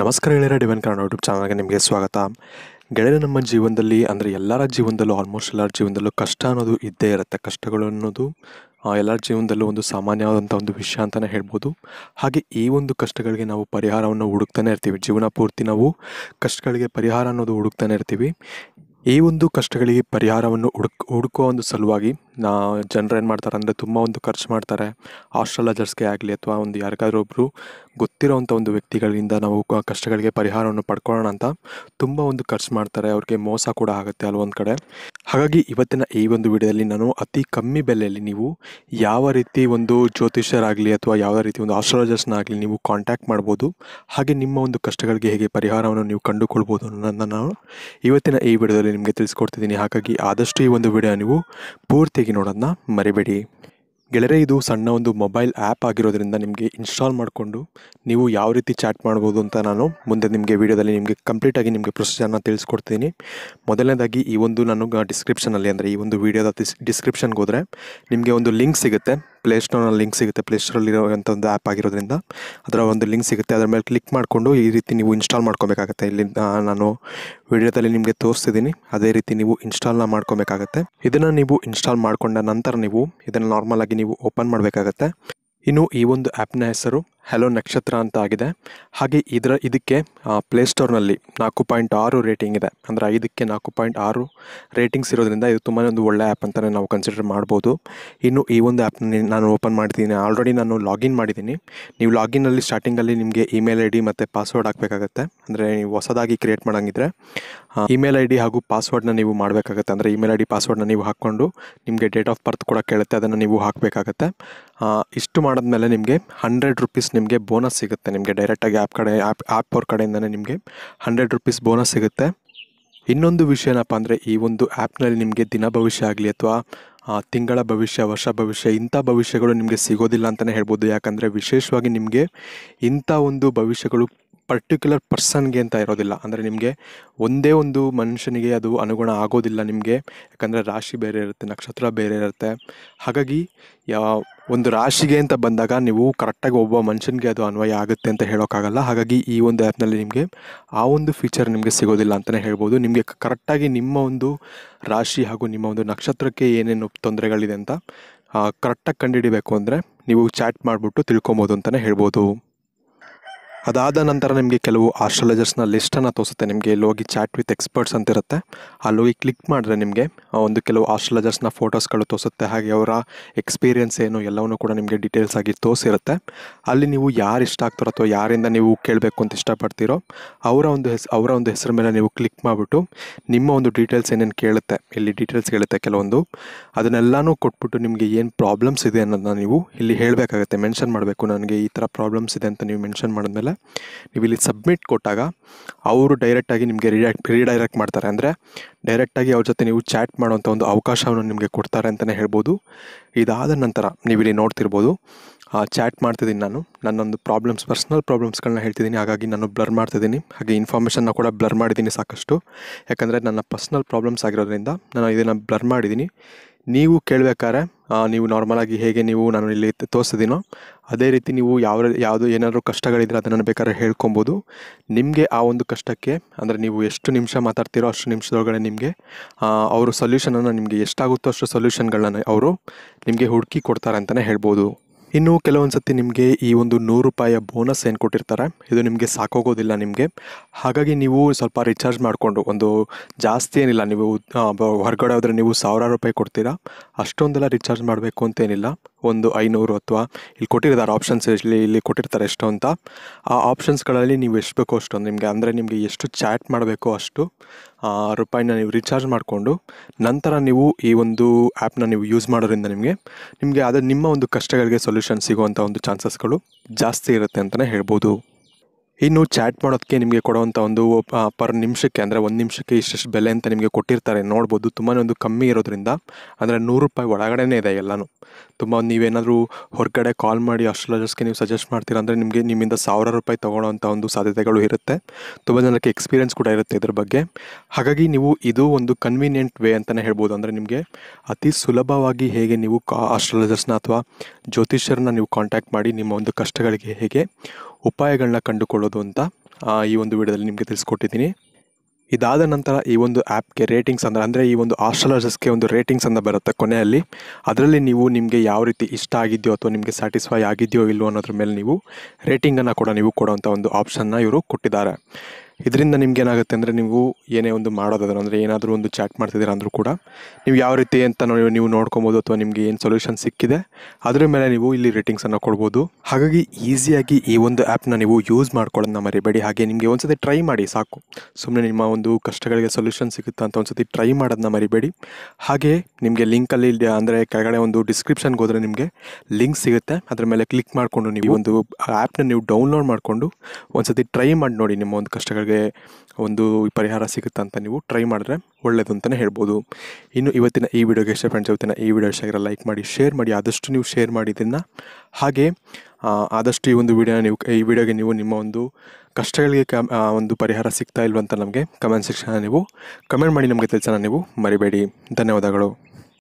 ನಮಸ್ಕಾರ ಗೆಳೆಯರ ಡಿವನ್ ಕನ್ನಡ ಯೂಟ್ಯೂಬ್ ಚಾನಲ್ಗೆ ನಿಮಗೆ ಸ್ವಾಗತ ಗೆಳೆಯರು ನಮ್ಮ ಜೀವನದಲ್ಲಿ ಅಂದರೆ ಎಲ್ಲರ ಜೀವನದಲ್ಲೂ ಆಲ್ಮೋಸ್ಟ್ ಎಲ್ಲರ ಜೀವನದಲ್ಲೂ ಕಷ್ಟ ಅನ್ನೋದು ಇದ್ದೇ ಇರುತ್ತೆ ಕಷ್ಟಗಳು ಅನ್ನೋದು ಎಲ್ಲರ ಜೀವನದಲ್ಲೂ ಒಂದು ಸಾಮಾನ್ಯವಾದಂಥ ಒಂದು ವಿಷಯ ಅಂತಲೇ ಹೇಳ್ಬೋದು ಹಾಗೆ ಈ ಒಂದು ಕಷ್ಟಗಳಿಗೆ ನಾವು ಪರಿಹಾರವನ್ನು ಹುಡುಕ್ತಾನೆ ಇರ್ತೀವಿ ಜೀವನ ಪೂರ್ತಿ ನಾವು ಕಷ್ಟಗಳಿಗೆ ಪರಿಹಾರ ಅನ್ನೋದು ಹುಡುಕ್ತಾನೆ ಇರ್ತೀವಿ ಈ ಒಂದು ಕಷ್ಟಗಳಿಗೆ ಪರಿಹಾರವನ್ನು ಹುಡುಕ್ ಹುಡುಕುವ ಒಂದು ಸಲುವಾಗಿ ನಾ ಜನರು ಏನು ಮಾಡ್ತಾರೆ ಅಂದರೆ ತುಂಬ ಒಂದು ಖರ್ಚು ಮಾಡ್ತಾರೆ ಆಸ್ಟ್ರಾಲಜರ್ಸ್ಗೆ ಆಗಲಿ ಅಥವಾ ಒಂದು ಯಾರಿಗಾದ್ರೂ ಒಬ್ಬರು ಗೊತ್ತಿರೋವಂಥ ಒಂದು ವ್ಯಕ್ತಿಗಳಿಂದ ನಾವು ಕಷ್ಟಗಳಿಗೆ ಪರಿಹಾರವನ್ನು ಪಡ್ಕೊಳ್ಳೋಣ ಅಂತ ತುಂಬ ಒಂದು ಖರ್ಚು ಮಾಡ್ತಾರೆ ಅವ್ರಿಗೆ ಮೋಸ ಕೂಡ ಆಗುತ್ತೆ ಅಲ್ವೊಂದು ಕಡೆ ಹಾಗಾಗಿ ಇವತ್ತಿನ ಈ ಒಂದು ವಿಡಿಯೋದಲ್ಲಿ ನಾನು ಅತಿ ಕಮ್ಮಿ ಬೆಲೆಯಲ್ಲಿ ನೀವು ಯಾವ ರೀತಿ ಒಂದು ಜ್ಯೋತಿಷ್ಯರಾಗಲಿ ಅಥವಾ ಯಾವ ರೀತಿ ಒಂದು ಆಸ್ಟ್ರಾಲಜರ್ಸ್ನ ಆಗಲಿ ನೀವು ಕಾಂಟ್ಯಾಕ್ಟ್ ಮಾಡ್ಬೋದು ಹಾಗೆ ನಿಮ್ಮ ಒಂದು ಕಷ್ಟಗಳಿಗೆ ಹೇಗೆ ಪರಿಹಾರವನ್ನು ನೀವು ಕಂಡುಕೊಳ್ಬೋದು ಅನ್ನೋದನ್ನು ನಾನು ಇವತ್ತಿನ ಈ ವಿಡಿಯೋದಲ್ಲಿ ನಿಮಗೆ ತಿಳಿಸ್ಕೊಡ್ತಿದ್ದೀನಿ ಹಾಗಾಗಿ ಆದಷ್ಟು ಈ ಒಂದು ವಿಡಿಯೋ ನೀವು ಪೂರ್ತಿ ಹೋಗಿ ನೋಡೋದನ್ನ ಮರಿಬೇಡಿ ಗೆಳೆಯರೆ ಇದು ಸಣ್ಣ ಒಂದು ಮೊಬೈಲ್ ಆ್ಯಪ್ ಆಗಿರೋದ್ರಿಂದ ನಿಮಗೆ ಇನ್ಸ್ಟಾಲ್ ಮಾಡಿಕೊಂಡು ನೀವು ಯಾವ ರೀತಿ ಚಾಟ್ ಮಾಡ್ಬೋದು ಅಂತ ನಾನು ಮುಂದೆ ನಿಮಗೆ ವೀಡಿಯೋದಲ್ಲಿ ನಿಮಗೆ ಕಂಪ್ಲೀಟಾಗಿ ನಿಮಗೆ ಪ್ರೊಸೀಜರ್ನ ತಿಳಿಸ್ಕೊಡ್ತೀನಿ ಮೊದಲನೇದಾಗಿ ಈ ಒಂದು ನಾನು ಡಿಸ್ಕ್ರಿಪ್ಷನಲ್ಲಿ ಅಂದರೆ ಈ ಒಂದು ವೀಡಿಯೋದ ಡಿಸ್ಕ್ರಿಪ್ಷನ್ಗೆ ಹೋದರೆ ನಿಮಗೆ ಒಂದು ಲಿಂಕ್ ಸಿಗುತ್ತೆ ಪ್ಲೇಸ್ಟೋರ್ನಲ್ಲಿ ಲಿಂಕ್ ಸಿಗುತ್ತೆ ಪ್ಲೇಸ್ಟೋರಲ್ಲಿ ಅಂತ ಒಂದು ಆ್ಯಪ್ ಆಗಿರೋದ್ರಿಂದ ಅದರ ಒಂದು ಲಿಂಕ್ ಸಿಗುತ್ತೆ ಅದರ ಮೇಲೆ ಕ್ಲಿಕ್ ಮಾಡಿಕೊಂಡು ಈ ರೀತಿ ನೀವು ಇನ್ಸ್ಟಾಲ್ ಮಾಡ್ಕೋಬೇಕಾಗತ್ತೆ ಇಲ್ಲಿ ನಾನು ವಿಡಿಯೋದಲ್ಲಿ ನಿಮಗೆ ತೋರಿಸ್ತಿದ್ದೀನಿ ಅದೇ ರೀತಿ ನೀವು ಇನ್ಸ್ಟಾಲ್ನ ಮಾಡ್ಕೋಬೇಕಾಗತ್ತೆ ಇದನ್ನು ನೀವು ಇನ್ಸ್ಟಾಲ್ ಮಾಡಿಕೊಂಡ ನಂತರ ನೀವು ಇದನ್ನು ಆಗಿ ನೀವು ಓಪನ್ ಮಾಡಬೇಕಾಗತ್ತೆ ಇನ್ನು ಈ ಒಂದು ಆ್ಯಪ್ನ ಹೆಸರು ಹಲೋ ನಕ್ಷತ್ರ ಅಂತ ಆಗಿದೆ ಹಾಗೆ ಇದರ ಇದಕ್ಕೆ ಪ್ಲೇಸ್ಟೋರ್ನಲ್ಲಿ ನಾಲ್ಕು ಪಾಯಿಂಟ್ ಆರು ರೇಟಿಂಗ್ ಇದೆ ಅಂದರೆ ಐದಕ್ಕೆ ನಾಲ್ಕು ಪಾಯಿಂಟ್ ಆರು ರೇಟಿಂಗ್ಸ್ ಇರೋದ್ರಿಂದ ಇದು ತುಂಬಾ ಒಂದು ಒಳ್ಳೆ ಆ್ಯಪ್ ಅಂತಲೇ ನಾವು ಕನ್ಸಿಡರ್ ಮಾಡ್ಬೋದು ಇನ್ನು ಈ ಒಂದು ಆ್ಯಪ್ನ ನಾನು ಓಪನ್ ಮಾಡಿದ್ದೀನಿ ಆಲ್ರೆಡಿ ನಾನು ಲಾಗಿನ್ ಮಾಡಿದ್ದೀನಿ ನೀವು ಲಾಗಿನ್ನಲ್ಲಿ ಸ್ಟಾರ್ಟಿಂಗಲ್ಲಿ ನಿಮಗೆ ಇಮೇಲ್ ಐ ಡಿ ಮತ್ತು ಪಾಸ್ವರ್ಡ್ ಹಾಕಬೇಕಾಗತ್ತೆ ಅಂದರೆ ನೀವು ಹೊಸದಾಗಿ ಕ್ರಿಯೇಟ್ ಮಾಡೋಂಗಿದ್ರೆ ಇಮೇಲ್ ಐ ಡಿ ಹಾಗೂ ಪಾಸ್ವರ್ಡ್ನ ನೀವು ಮಾಡಬೇಕಾಗತ್ತೆ ಅಂದರೆ ಇಮೇಲ್ ಐ ಡಿ ಪಾಸ್ವರ್ಡ್ನ ನೀವು ಹಾಕ್ಕೊಂಡು ನಿಮಗೆ ಡೇಟ್ ಆಫ್ ಬರ್ತ್ ಕೂಡ ಕೇಳುತ್ತೆ ಅದನ್ನು ನೀವು ಹಾಕಬೇಕಾಗತ್ತೆ ಇಷ್ಟು ಮಾಡಿದ್ಮೇಲೆ ನಿಮಗೆ ಹಂಡ್ರೆಡ್ ರುಪೀಸ್ ನಿಮಗೆ ಬೋನಸ್ ಸಿಗುತ್ತೆ ನಿಮಗೆ ಡೈರೆಕ್ಟಾಗಿ ಆ್ಯಪ್ ಕಡೆ ಆ್ಯಪ್ ಆ್ಯಪ್ ಅವ್ರ ಕಡೆಯಿಂದನೇ ನಿಮಗೆ ಹಂಡ್ರೆಡ್ ರುಪೀಸ್ ಬೋನಸ್ ಸಿಗುತ್ತೆ ಇನ್ನೊಂದು ವಿಷಯ ಏನಪ್ಪ ಅಂದರೆ ಈ ಒಂದು ಆ್ಯಪ್ನಲ್ಲಿ ನಿಮಗೆ ದಿನ ಭವಿಷ್ಯ ಆಗಲಿ ಅಥವಾ ತಿಂಗಳ ಭವಿಷ್ಯ ವರ್ಷ ಭವಿಷ್ಯ ಇಂಥ ಭವಿಷ್ಯಗಳು ನಿಮಗೆ ಸಿಗೋದಿಲ್ಲ ಅಂತಲೇ ಹೇಳ್ಬೋದು ಯಾಕಂದರೆ ವಿಶೇಷವಾಗಿ ನಿಮಗೆ ಇಂಥ ಒಂದು ಭವಿಷ್ಯಗಳು ಪರ್ಟಿಕ್ಯುಲರ್ ಪರ್ಸನ್ಗೆ ಅಂತ ಇರೋದಿಲ್ಲ ಅಂದರೆ ನಿಮಗೆ ಒಂದೇ ಒಂದು ಮನುಷ್ಯನಿಗೆ ಅದು ಅನುಗುಣ ಆಗೋದಿಲ್ಲ ನಿಮಗೆ ಯಾಕಂದರೆ ರಾಶಿ ಬೇರೆ ಇರುತ್ತೆ ನಕ್ಷತ್ರ ಬೇರೆ ಇರುತ್ತೆ ಹಾಗಾಗಿ ಯಾವ ಒಂದು ರಾಶಿಗೆ ಅಂತ ಬಂದಾಗ ನೀವು ಕರೆಕ್ಟಾಗಿ ಒಬ್ಬ ಮನುಷ್ಯನಿಗೆ ಅದು ಅನ್ವಯ ಆಗುತ್ತೆ ಅಂತ ಹೇಳೋಕ್ಕಾಗಲ್ಲ ಹಾಗಾಗಿ ಈ ಒಂದು ಆ್ಯಪ್ನಲ್ಲಿ ನಿಮಗೆ ಆ ಒಂದು ಫೀಚರ್ ನಿಮಗೆ ಸಿಗೋದಿಲ್ಲ ಅಂತಲೇ ಹೇಳ್ಬೋದು ನಿಮಗೆ ಕರೆಕ್ಟಾಗಿ ನಿಮ್ಮ ಒಂದು ರಾಶಿ ಹಾಗೂ ನಿಮ್ಮ ಒಂದು ನಕ್ಷತ್ರಕ್ಕೆ ಏನೇನು ತೊಂದರೆಗಳಿದೆ ಅಂತ ಕರೆಕ್ಟಾಗಿ ಕಂಡುಹಿಡಿಬೇಕು ಅಂದರೆ ನೀವು ಚಾಟ್ ಮಾಡಿಬಿಟ್ಟು ತಿಳ್ಕೊಬೋದು ಅಂತಲೇ ಹೇಳ್ಬೋದು ಅದಾದ ನಂತರ ನಿಮಗೆ ಕೆಲವು ಆಸ್ಟ್ರಾಲಜರ್ಸ್ನ ಲಿಸ್ಟನ್ನು ತೋರಿಸುತ್ತೆ ನಿಮಗೆ ಇಲ್ಲಿ ಹೋಗಿ ಚಾಟ್ ವಿತ್ ಎಕ್ಸ್ಪರ್ಟ್ಸ್ ಅಂತ ಇರುತ್ತೆ ಅಲ್ಲಿ ಹೋಗಿ ಕ್ಲಿಕ್ ಮಾಡಿದ್ರೆ ನಿಮಗೆ ಒಂದು ಕೆಲವು ಆಸ್ಟ್ರಾಲಜರ್ಸ್ನ ಫೋಟೋಸ್ಗಳು ತೋರಿಸುತ್ತೆ ಹಾಗೆ ಅವರ ಎಕ್ಸ್ಪೀರಿಯೆನ್ಸ್ ಏನು ಎಲ್ಲವನ್ನು ಕೂಡ ನಿಮಗೆ ಡೀಟೇಲ್ಸ್ ಆಗಿ ತೋರಿಸಿರುತ್ತೆ ಅಲ್ಲಿ ನೀವು ಯಾರು ಇಷ್ಟ ಆಗ್ತಾರೋ ಅಥವಾ ಯಾರಿಂದ ನೀವು ಕೇಳಬೇಕು ಅಂತ ಇಷ್ಟಪಡ್ತೀರೋ ಅವರ ಒಂದು ಹೆಸ್ ಅವರ ಒಂದು ಹೆಸರು ಮೇಲೆ ನೀವು ಕ್ಲಿಕ್ ಮಾಡಿಬಿಟ್ಟು ನಿಮ್ಮ ಒಂದು ಡೀಟೇಲ್ಸ್ ಏನೇನು ಕೇಳುತ್ತೆ ಇಲ್ಲಿ ಡೀಟೇಲ್ಸ್ ಕೇಳುತ್ತೆ ಕೆಲವೊಂದು ಅದನ್ನೆಲ್ಲನೂ ಕೊಟ್ಬಿಟ್ಟು ನಿಮಗೆ ಏನು ಪ್ರಾಬ್ಲಮ್ಸ್ ಇದೆ ಅನ್ನೋದನ್ನ ನೀವು ಇಲ್ಲಿ ಹೇಳಬೇಕಾಗುತ್ತೆ ಮೆನ್ಷನ್ ಮಾಡಬೇಕು ನನಗೆ ಈ ಥರ ಪ್ರಾಬ್ಲಮ್ಸ್ ಇದೆ ಅಂತ ನೀವು ಮೆನ್ಷನ್ ಮಾಡಿದ್ಮೇಲೆ ನೀವು ಇಲ್ಲಿ ಸಬ್ಮಿಟ್ ಕೊಟ್ಟಾಗ ಅವರು ಡೈರೆಕ್ಟಾಗಿ ನಿಮಗೆ ರಿಡೈರೆಕ್ಟ್ ರೀಡೈರೆಕ್ಟ್ ಮಾಡ್ತಾರೆ ಅಂದರೆ ಡೈರೆಕ್ಟಾಗಿ ಅವ್ರ ಜೊತೆ ನೀವು ಚಾಟ್ ಮಾಡುವಂಥ ಒಂದು ಅವಕಾಶವನ್ನು ನಿಮಗೆ ಕೊಡ್ತಾರೆ ಅಂತಲೇ ಹೇಳ್ಬೋದು ಇದಾದ ನಂತರ ನೀವು ಇಲ್ಲಿ ನೋಡ್ತಿರ್ಬೋದು ಚಾಟ್ ಮಾಡ್ತಿದ್ದೀನಿ ನಾನು ನನ್ನೊಂದು ಪ್ರಾಬ್ಲಮ್ಸ್ ಪರ್ಸ್ನಲ್ ಪ್ರಾಬ್ಲಮ್ಸ್ಗಳನ್ನ ಹೇಳ್ತಿದ್ದೀನಿ ಹಾಗಾಗಿ ನಾನು ಬ್ಲರ್ ಮಾಡ್ತಿದ್ದೀನಿ ಹಾಗೆ ಇನ್ಫಾರ್ಮೇಷನ್ನ ಕೂಡ ಬ್ಲರ್ ಮಾಡಿದ್ದೀನಿ ಸಾಕಷ್ಟು ಯಾಕಂದರೆ ನನ್ನ ಪರ್ಸ್ನಲ್ ಪ್ರಾಬ್ಲಮ್ಸ್ ಆಗಿರೋದ್ರಿಂದ ನಾನು ಇದನ್ನು ಬ್ಲರ್ ಮಾಡಿದ್ದೀನಿ ನೀವು ಕೇಳಬೇಕಾದ್ರೆ ನೀವು ನಾರ್ಮಲಾಗಿ ಹೇಗೆ ನೀವು ನಾನು ಇಲ್ಲಿ ತೋರಿಸಿದ್ದೀನೋ ಅದೇ ರೀತಿ ನೀವು ಯಾವ ಯಾವುದು ಏನಾದರೂ ಕಷ್ಟಗಳಿದ್ರೆ ಅದನ್ನು ಬೇಕಾದ್ರೆ ಹೇಳ್ಕೊಬೋದು ನಿಮಗೆ ಆ ಒಂದು ಕಷ್ಟಕ್ಕೆ ಅಂದರೆ ನೀವು ಎಷ್ಟು ನಿಮಿಷ ಮಾತಾಡ್ತೀರೋ ಅಷ್ಟು ನಿಮಿಷದೊಳಗಡೆ ನಿಮಗೆ ಅವರು ಸೊಲ್ಯೂಷನನ್ನು ನಿಮಗೆ ಎಷ್ಟಾಗುತ್ತೋ ಅಷ್ಟು ಸೊಲ್ಯೂಷನ್ಗಳನ್ನ ಅವರು ನಿಮಗೆ ಹುಡುಕಿ ಕೊಡ್ತಾರೆ ಅಂತಲೇ ಹೇಳ್ಬೋದು ಇನ್ನು ಕೆಲವೊಂದು ಸತಿ ನಿಮಗೆ ಈ ಒಂದು ನೂರು ರೂಪಾಯಿಯ ಬೋನಸ್ ಏನು ಕೊಟ್ಟಿರ್ತಾರೆ ಇದು ನಿಮಗೆ ಸಾಕೋಗೋದಿಲ್ಲ ನಿಮಗೆ ಹಾಗಾಗಿ ನೀವು ಸ್ವಲ್ಪ ರಿಚಾರ್ಜ್ ಮಾಡಿಕೊಂಡು ಒಂದು ಜಾಸ್ತಿ ಏನಿಲ್ಲ ನೀವು ಹೊರಗಡೆ ಹೋದರೆ ನೀವು ಸಾವಿರಾರು ರೂಪಾಯಿ ಕೊಡ್ತೀರಾ ಅಷ್ಟೊಂದೆಲ್ಲ ರಿಚಾರ್ಜ್ ಮಾಡಬೇಕು ಅಂತೇನಿಲ್ಲ ಒಂದು ಐನೂರು ಅಥವಾ ಇಲ್ಲಿ ಕೊಟ್ಟಿರ್ತಾರೆ ಆಪ್ಷನ್ಸ್ ಇಲ್ಲಿ ಇಲ್ಲಿ ಕೊಟ್ಟಿರ್ತಾರೆ ಎಷ್ಟು ಅಂತ ಆ ಆಪ್ಷನ್ಸ್ಗಳಲ್ಲಿ ನೀವು ಎಷ್ಟು ಬೇಕೋ ಅಷ್ಟೊಂದು ನಿಮಗೆ ಅಂದರೆ ನಿಮಗೆ ಎಷ್ಟು ಚಾಟ್ ಮಾಡಬೇಕೋ ಅಷ್ಟು ರೂಪಾಯಿನ ನೀವು ರೀಚಾರ್ಜ್ ಮಾಡಿಕೊಂಡು ನಂತರ ನೀವು ಈ ಒಂದು ಆ್ಯಪ್ನ ನೀವು ಯೂಸ್ ಮಾಡೋದ್ರಿಂದ ನಿಮಗೆ ನಿಮಗೆ ಅದರ ನಿಮ್ಮ ಒಂದು ಕಷ್ಟಗಳಿಗೆ ಸೊಲ್ಯೂಷನ್ ಸಿಗುವಂಥ ಒಂದು ಚಾನ್ಸಸ್ಗಳು ಜಾಸ್ತಿ ಇರುತ್ತೆ ಅಂತಲೇ ಹೇಳ್ಬೋದು ಇನ್ನು ಚಾಟ್ ಮಾಡೋದಕ್ಕೆ ನಿಮಗೆ ಕೊಡುವಂಥ ಒಂದು ಪರ್ ನಿಮಿಷಕ್ಕೆ ಅಂದರೆ ಒಂದು ನಿಮಿಷಕ್ಕೆ ಇಷ್ಟಿಷ್ಟು ಬೆಲೆ ಅಂತ ನಿಮಗೆ ಕೊಟ್ಟಿರ್ತಾರೆ ನೋಡ್ಬೋದು ತುಂಬಾ ಒಂದು ಕಮ್ಮಿ ಇರೋದ್ರಿಂದ ಅಂದರೆ ನೂರು ರೂಪಾಯಿ ಒಳಗಡೆನೇ ಇದೆ ಎಲ್ಲನೂ ತುಂಬ ನೀವೇನಾದರೂ ಹೊರಗಡೆ ಕಾಲ್ ಮಾಡಿ ಅಸ್ಟ್ರಾಲಜರ್ಸ್ಗೆ ನೀವು ಸಜೆಸ್ಟ್ ಮಾಡ್ತೀರಾ ಅಂದರೆ ನಿಮಗೆ ನಿಮ್ಮಿಂದ ಸಾವಿರ ರೂಪಾಯಿ ತೊಗೊಳೋವಂಥ ಒಂದು ಸಾಧ್ಯತೆಗಳು ಇರುತ್ತೆ ತುಂಬ ಜನಕ್ಕೆ ಎಕ್ಸ್ಪೀರಿಯನ್ಸ್ ಕೂಡ ಇರುತ್ತೆ ಇದ್ರ ಬಗ್ಗೆ ಹಾಗಾಗಿ ನೀವು ಇದು ಒಂದು ಕನ್ವೀನಿಯೆಂಟ್ ವೇ ಅಂತಲೇ ಹೇಳ್ಬೋದು ಅಂದರೆ ನಿಮಗೆ ಅತಿ ಸುಲಭವಾಗಿ ಹೇಗೆ ನೀವು ಕಾ ಅಸ್ಟ್ರಾಲಜರ್ಸ್ನ ಅಥವಾ ಜ್ಯೋತಿಷ್ಯರನ್ನ ನೀವು ಕಾಂಟ್ಯಾಕ್ಟ್ ಮಾಡಿ ನಿಮ್ಮ ಒಂದು ಕಷ್ಟಗಳಿಗೆ ಹೇಗೆ ಉಪಾಯಗಳನ್ನ ಕಂಡುಕೊಳ್ಳೋದು ಅಂತ ಈ ಒಂದು ವಿಡಿಯೋದಲ್ಲಿ ನಿಮಗೆ ತಿಳಿಸ್ಕೊಟ್ಟಿದ್ದೀನಿ ಇದಾದ ನಂತರ ಈ ಒಂದು ಆ್ಯಪ್ಗೆ ರೇಟಿಂಗ್ಸ್ ಅಂದರೆ ಅಂದರೆ ಈ ಒಂದು ಆಸ್ಟ್ರಾಲಜರ್ಸ್ಗೆ ಒಂದು ರೇಟಿಂಗ್ಸ್ ಅಂತ ಬರುತ್ತೆ ಕೊನೆಯಲ್ಲಿ ಅದರಲ್ಲಿ ನೀವು ನಿಮಗೆ ಯಾವ ರೀತಿ ಇಷ್ಟ ಆಗಿದೆಯೋ ಅಥವಾ ನಿಮಗೆ ಸ್ಯಾಟಿಸ್ಫೈ ಆಗಿದೆಯೋ ಇಲ್ಲವೋ ಅನ್ನೋದ್ರ ಮೇಲೆ ನೀವು ರೇಟಿಂಗನ್ನು ಕೂಡ ನೀವು ಕೊಡೋವಂಥ ಒಂದು ಆಪ್ಷನ್ನ ಇವರು ಕೊಟ್ಟಿದ್ದಾರೆ ಇದರಿಂದ ನಿಮ್ಗೆ ಏನಾಗುತ್ತೆ ಅಂದರೆ ನೀವು ಏನೇ ಒಂದು ಮಾಡೋದಾದ್ರೆ ಅಂದರೆ ಏನಾದರೂ ಒಂದು ಚಾಟ್ ಮಾಡ್ತಿದ್ದೀರ ಅಂದರೂ ಕೂಡ ನೀವು ಯಾವ ರೀತಿ ಅಂತ ನೀವು ನೋಡ್ಕೊಬೋದು ಅಥವಾ ನಿಮಗೆ ಏನು ಸೊಲ್ಯೂಷನ್ ಸಿಕ್ಕಿದೆ ಅದರ ಮೇಲೆ ನೀವು ಇಲ್ಲಿ ರೇಟಿಂಗ್ಸನ್ನು ಕೊಡ್ಬೋದು ಹಾಗಾಗಿ ಈಸಿಯಾಗಿ ಈ ಒಂದು ಆ್ಯಪ್ನ ನೀವು ಯೂಸ್ ಮಾಡ್ಕೊಳ್ಳೋದನ್ನ ಮರಿಬೇಡಿ ಹಾಗೆ ನಿಮಗೆ ಸತಿ ಟ್ರೈ ಮಾಡಿ ಸಾಕು ಸುಮ್ಮನೆ ನಿಮ್ಮ ಒಂದು ಕಷ್ಟಗಳಿಗೆ ಸೊಲ್ಯೂಷನ್ ಸಿಗುತ್ತೆ ಅಂತ ಸತಿ ಟ್ರೈ ಮಾಡೋದನ್ನ ಮರಿಬೇಡಿ ಹಾಗೆ ನಿಮಗೆ ಲಿಂಕಲ್ಲಿ ಅಂದರೆ ಕೆಳಗಡೆ ಒಂದು ಡಿಸ್ಕ್ರಿಪ್ಷನ್ಗೆ ಹೋದರೆ ನಿಮಗೆ ಲಿಂಕ್ ಸಿಗುತ್ತೆ ಅದರ ಮೇಲೆ ಕ್ಲಿಕ್ ಮಾಡಿಕೊಂಡು ನೀವು ಒಂದು ಆ್ಯಪ್ನ ನೀವು ಡೌನ್ಲೋಡ್ ಮಾಡಿಕೊಂಡು ಸತಿ ಟ್ರೈ ಮಾಡಿ ನೋಡಿ ನಿಮ್ಮ ಒಂದು ಕಷ್ಟಗಳಿಗೆ ಸಮಸ್ಯೆಗಳಿಗೆ ಒಂದು ಪರಿಹಾರ ಅಂತ ನೀವು ಟ್ರೈ ಮಾಡಿದ್ರೆ ಒಳ್ಳೇದು ಅಂತಲೇ ಹೇಳ್ಬೋದು ಇನ್ನು ಇವತ್ತಿನ ಈ ವಿಡಿಯೋಗೆ ಇಷ್ಟ ಫ್ರೆಂಡ್ಸ್ ಇವತ್ತಿನ ಈ ವಿಡಿಯೋ ಇಷ್ಟ ಲೈಕ್ ಮಾಡಿ ಶೇರ್ ಮಾಡಿ ಆದಷ್ಟು ನೀವು ಶೇರ್ ಮಾಡಿದ್ದನ್ನು ಹಾಗೆ ಆದಷ್ಟು ಈ ಒಂದು ವಿಡಿಯೋನ ನೀವು ಈ ವಿಡಿಯೋಗೆ ನೀವು ನಿಮ್ಮ ಒಂದು ಕಷ್ಟಗಳಿಗೆ ಕ ಒಂದು ಪರಿಹಾರ ಸಿಗ್ತಾ ಇಲ್ವಂತ ನಮಗೆ ಕಮೆಂಟ್ ಸೆಕ್ಷನ್ನ ನೀವು ಕಮೆಂಟ್ ಮಾಡಿ ನಮಗೆ ತಿಳಿಸೋಣ ನೀವು ಮರಿಬೇಡಿ ಧನ್ಯವಾದಗಳು